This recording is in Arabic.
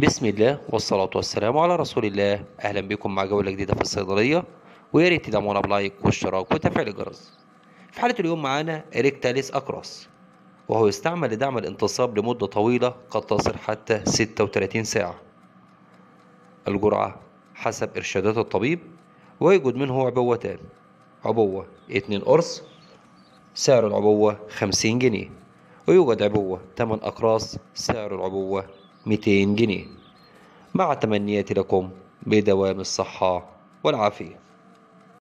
بسم الله والصلاة والسلام على رسول الله أهلا بكم مع جولة جديدة في الصيدلية ويا ريت تدعمونا بلايك واشتراك وتفعيل الجرس. في حالة اليوم معانا إريكتاليس أكراس وهو يستعمل لدعم الانتصاب لمدة طويلة قد تصل حتى 36 ساعة. الجرعة حسب إرشادات الطبيب ويوجد منه عبوتان عبوة 2 قرص سعر العبوة 50 جنيه ويوجد عبوة 8 أقراص سعر العبوة 200 جنيه مع تمنياتي لكم بدوام الصحة والعافية